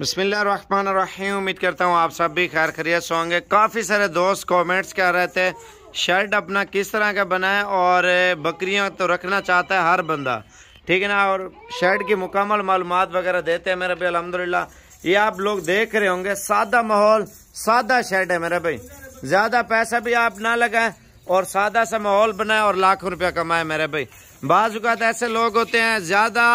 बसमिल्ल रही उम्मीद करता हूँ आप सब भी खैर खरीत से होंगे काफ़ी सारे दोस्त कमेंट्स कर रहे थे शर्ट अपना किस तरह का बनाए और बकरियाँ तो रखना चाहता है हर बंदा ठीक है ना और शर्ट की मुकम्मल मालूम वगैरह देते हैं मेरे भाई अलहमदिल्ला ये आप लोग देख रहे होंगे सादा माहौल सादा शर्ट है मेरे भाई ज़्यादा पैसा भी आप ना लगाएं और सादा सा माहौल बनाए और लाखों रुपया कमाए मेरे भाई बाजात ऐसे लोग होते हैं ज़्यादा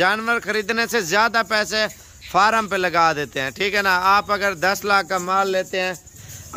जानवर खरीदने से ज़्यादा पैसे फार्म पे लगा देते हैं ठीक है ना आप अगर दस लाख का माल लेते हैं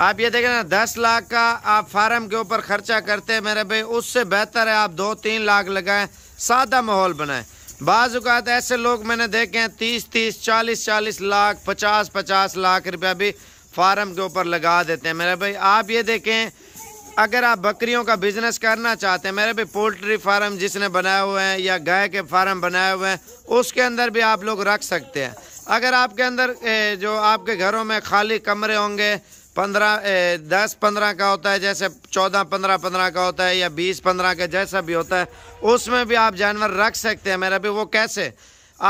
आप ये देखें ना दस लाख का आप फार्म के ऊपर खर्चा करते हैं मेरे भाई उससे बेहतर है आप दो तीन लाख लगाएं सादा माहौल बनाएं बाज़ात ऐसे लोग मैंने देखे हैं तीस तीस चालीस चालीस लाख पचास पचास लाख रुपया भी फार्म के ऊपर लगा देते हैं मेरे भाई आप ये देखें अगर आप बकरियों का बिजनेस करना चाहते हैं मेरे भी पोल्ट्री फार्म जिसने बनाए हुए हैं या गाय के फार्म बनाए हुए हैं उसके अंदर भी आप लोग रख सकते हैं अगर आपके अंदर जो आपके घरों में खाली कमरे होंगे पंद्रह दस पंद्रह का होता है जैसे चौदह पंद्रह पंद्रह का होता है या बीस पंद्रह का जैसा भी होता है उसमें भी आप जानवर रख सकते हैं मेरा भी वो कैसे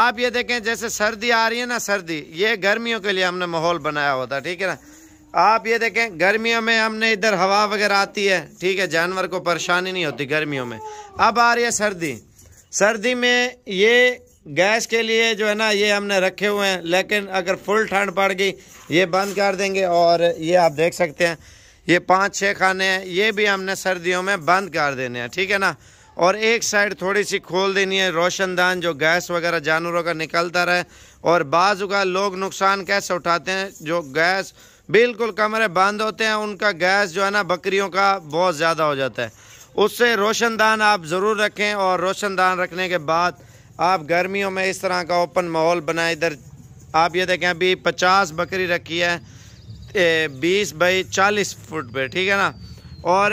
आप ये देखें जैसे सर्दी आ रही है ना सर्दी ये गर्मियों के लिए हमने माहौल बनाया होता है ठीक है ना आप ये देखें गर्मियों में हमने इधर हवा वगैरह आती है ठीक है जानवर को परेशानी नहीं होती गर्मियों में अब आ रही है सर्दी सर्दी में ये गैस के लिए जो है ना ये हमने रखे हुए हैं लेकिन अगर फुल ठंड पड़ गई ये बंद कर देंगे और ये आप देख सकते हैं ये पाँच छः खाने हैं ये भी हमने सर्दियों में बंद कर देने हैं ठीक है ना और एक साइड थोड़ी सी खोल देनी है रोशनदान जो गैस वगैरह जानवरों का निकलता रहे और बाजू का लोग नुकसान कैसे उठाते हैं जो गैस बिल्कुल कमरे बंद होते हैं उनका गैस जो है ना बकरियों का बहुत ज़्यादा हो जाता है उससे रोशनदान आप ज़रूर रखें और रोशनदान रखने के बाद आप गर्मियों में इस तरह का ओपन माहौल बनाए इधर आप ये देखें अभी पचास बकरी रखी है बीस बाई चालीस फुट पे ठीक है ना और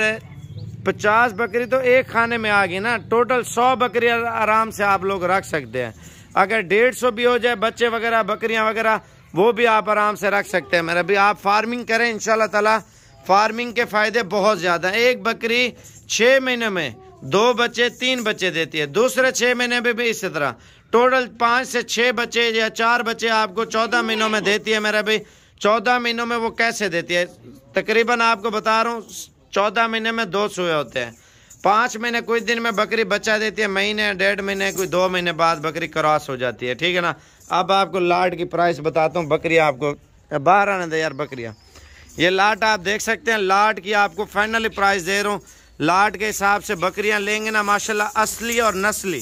पचास बकरी तो एक खाने में आ गई ना टोटल सौ बकरी आराम से आप लोग रख सकते हैं अगर डेढ़ सौ भी हो जाए बच्चे वगैरह बकरियां वगैरह वो भी आप आराम से रख सकते हैं मेरे अभी आप फार्मिंग करें इन ताला फार्मिंग के फ़ायदे बहुत ज़्यादा हैं एक बकरी छः महीने में दो बच्चे तीन बच्चे देती है दूसरे छः महीने में भी इसी तरह टोटल पाँच से छः बच्चे या चार बच्चे आपको चौदह महीनों में देती है मेरा भाई चौदह महीनों में वो कैसे देती है तकरीबन आपको बता रहा हूँ चौदह महीने में दो सूए होते हैं पाँच महीने कुछ दिन में बकरी बच्चा देती है महीने डेढ़ महीने कोई दो महीने बाद बकरी क्रॉस हो जाती है ठीक है ना अब आपको लाट की प्राइस बताता हूँ बकरी आपको बाहर आने दे यार बकरियाँ ये लाट आप देख सकते हैं लाट की आपको फाइनली प्राइस दे रहा हूँ लाट के हिसाब से बकरियां लेंगे ना माशाल्लाह असली और नस्ली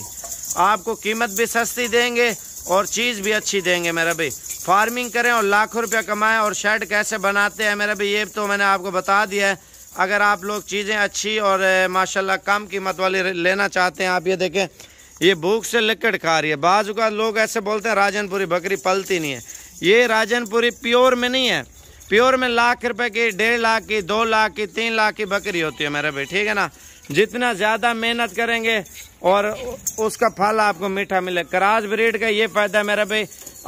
आपको कीमत भी सस्ती देंगे और चीज़ भी अच्छी देंगे मेरा भाई फार्मिंग करें और लाखों रुपया कमाएं और शेड कैसे बनाते हैं मेरा भाई ये तो मैंने आपको बता दिया है अगर आप लोग चीज़ें अच्छी और माशाल्लाह कम कीमत वाली लेना चाहते हैं आप ये देखें ये भूख से लिकट खा रही है बाजू का लोग ऐसे बोलते हैं राजनपुरी बकरी पलती नहीं है ये राजनपुरी प्योर में नहीं है प्योर में लाख रुपए की डेढ़ लाख की दो लाख की तीन लाख की बकरी होती है मेरे भाई ठीक है ना जितना ज़्यादा मेहनत करेंगे और उसका फल आपको मीठा मिले कराज ब्रीड का ये फायदा है मेरा भाई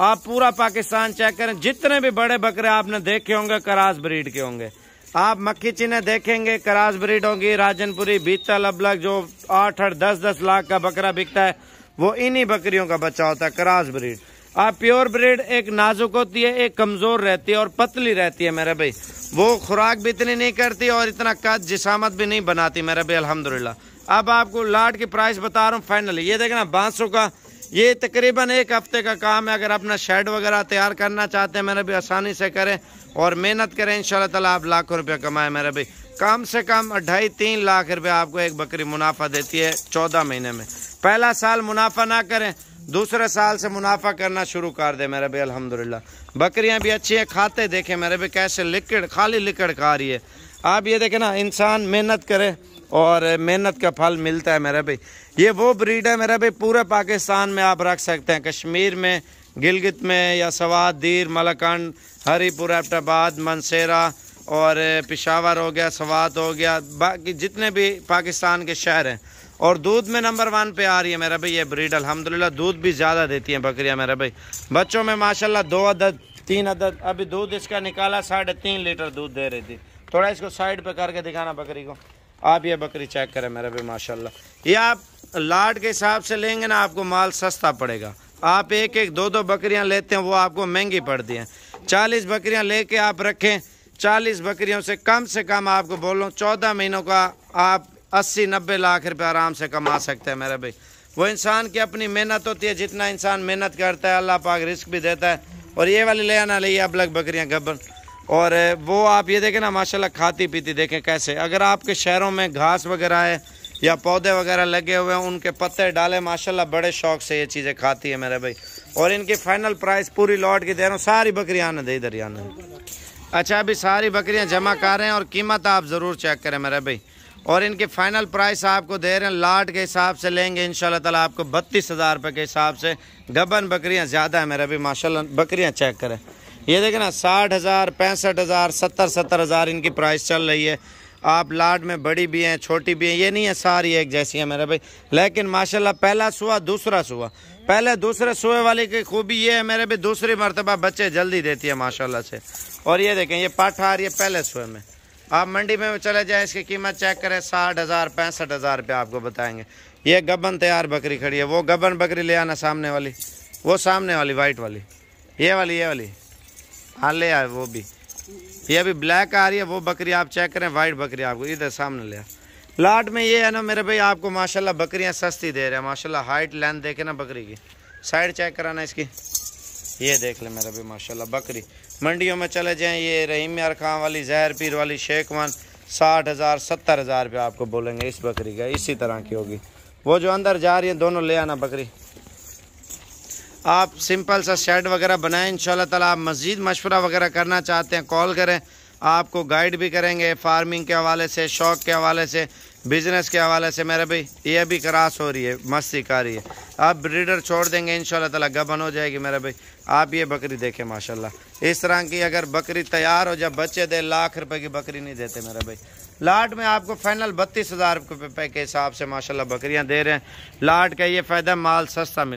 आप पूरा पाकिस्तान चेक करें जितने भी बड़े बकरे आपने देखे होंगे कराज ब्रीड के होंगे आप मक्खी चिन्ह देखेंगे कराज ब्रीड होंगी राजनपुरी बीतल अबलग जो आठ आठ दस दस लाख का बकरा बिकता है वो इन्हीं बकरियों का बच्चा होता है कराज ब्रीड आप प्योर ब्रेड एक नाजुक होती है एक कमज़ोर रहती है और पतली रहती है मेरा भाई वो खुराक भी इतनी नहीं करती और इतना कद जिसामत भी नहीं बनाती मेरा भाई अलहमदिल्ला अब आपको लाट की प्राइस बता रहा हूँ फाइनली ये देखना बाँसों का ये तकरीबन एक हफ्ते का काम है अगर अपना शेड वगैरह तैयार करना चाहते हैं मेरा भी आसानी से करें और मेहनत करें इन शाला आप लाखों रुपया कमाएं मेरे भी कम से कम ढाई तीन लाख रुपया आपको एक बकरी मुनाफा देती है चौदह महीने में पहला साल मुनाफा ना करें दूसरे साल से मुनाफा करना शुरू कर दे मेरे भाई अलहमदिल्ला बकरियाँ भी अच्छी हैं खाते देखें मेरे भाई कैसे लिक्विड खाली लिक्विड खा रही है आप ये देखें ना इंसान मेहनत करे और मेहनत का फल मिलता है मेरा भाई ये वो ब्रीड है मेरा भाई पूरे पाकिस्तान में आप रख सकते हैं कश्मीर में गिलगित में या सवाद दीर मलकंड हरीपुर एबटाबाद मनसेरा और पिशावर हो गया सवात हो गया बाकी जितने भी पाकिस्तान के शहर हैं और दूध में नंबर वन पे आ रही है मेरा भाई ये ब्रीड अलहमदिल्ला दूध भी ज़्यादा देती हैं बकरियाँ मेरा भाई बच्चों में माशाल्लाह दो अदद तीन अदद अभी दूध इसका निकाला साढ़े तीन लीटर दूध दे रही थी थोड़ा इसको साइड पे करके दिखाना बकरी को आप ये बकरी चेक करें मेरा भाई माशा ये आप लाड के हिसाब से लेंगे ना आपको माल सस्ता पड़ेगा आप एक एक दो दो बकरियाँ लेते हैं वो आपको महंगी पड़ती हैं चालीस बकरियाँ ले आप रखें चालीस बकरियों से कम से कम आपको बोलो चौदह महीनों का आप अस्सी नब्बे लाख रुपए आराम से कमा सकते हैं मेरे भाई वो इंसान की अपनी मेहनत होती है जितना इंसान मेहनत करता है अल्लाह पाक रिस्क भी देता है और ये वाली ले आना लिया अब लग बकरियाँ गबन और वो आप ये देखें ना माशाल्लाह खाती पीती देखें कैसे अगर आपके शहरों में घास वगैरह है या पौधे वगैरह लगे हुए हैं उनके पत्ते डाले माशाल्लाह बड़े शौक से ये चीज़ें खाती है मेरे भाई और इनकी फाइनल प्राइस पूरी लॉट की दे रहा हूँ सारी बकरियाँ आने दे इधर आने अच्छा अभी सारी बकरियाँ जमा कर रहे हैं और कीमत आप ज़रूर चेक करें मेरे भाई और इनके फाइनल प्राइस आपको दे रहे हैं लाट के हिसाब से लेंगे इन ताला आपको बत्तीस हज़ार रुपये के हिसाब से गबन बकरियाँ ज़्यादा है मेरा भी माशाल्लाह बकरियाँ चेक करें ये देखें ना साठ हज़ार पैंसठ हज़ार सत्तर सत्तर हज़ार इनकी प्राइस चल रही है आप लाट में बड़ी भी हैं छोटी भी हैं ये नहीं है सारी एक जैसी है मेरा भाई लेकिन माशाला पहला सुआ दूसरा सुआ पहले दूसरे सुबह वाले की खूबी ये है मेरे भी दूसरी मरतबा बच्चे जल्दी देती है माशाला से और ये देखें ये पाठा आ रही है पहले सुबह में आप मंडी में चले जाएं इसकी कीमत चेक करें साठ हज़ार पैंसठ हज़ार रुपये आपको बताएंगे ये गबन तैयार बकरी खड़ी है वो गबन बकरी ले आना सामने वाली वो सामने वाली वाइट वाली ये वाली ये वाली हाँ ले आए वो भी ये अभी ब्लैक आ रही है वो बकरी आप चेक करें वाइट बकरी आपको इधर सामने ले लाट में ये है ना मेरे भाई आपको माशाल्लाह बकरियां सस्ती दे रहे हैं माशाल्लाह हाइट लेंथ देखे ना बकरी की साइड चेक कराना इसकी ये देख ले मेरा भी माशाल्लाह बकरी मंडियों में चले जाएं ये रहीम यार खां वाली जहर पीर वाली शेखवान साठ हज़ार सत्तर हज़ार रुपये आपको बोलेंगे इस बकरी का इसी तरह की होगी वो जो अंदर जा रही है दोनों ले आना बकरी आप सिंपल सा शेड वगैरह बनाएं इन तला आप मज़ीद मशवरा वगैरह करना चाहते हैं कॉल करें आपको गाइड भी करेंगे फार्मिंग के हवाले से शौक के हवाले से बिजनेस के हवाले से मेरे भाई ये भी क्रास हो रही है मस्ती का रही है आप ब्रीडर छोड़ देंगे इन तला गबन हो जाएगी मेरे भाई आप ये बकरी देखें माशाल्लाह इस तरह की अगर बकरी तैयार हो जाए बच्चे दे लाख रुपए की बकरी नहीं देते मेरे भाई लाट में आपको फाइनल बत्तीस हज़ार रुपये के हिसाब से माशाला बकरियाँ दे रहे हैं लाट का ये फ़ायदा माल सस्ता मिल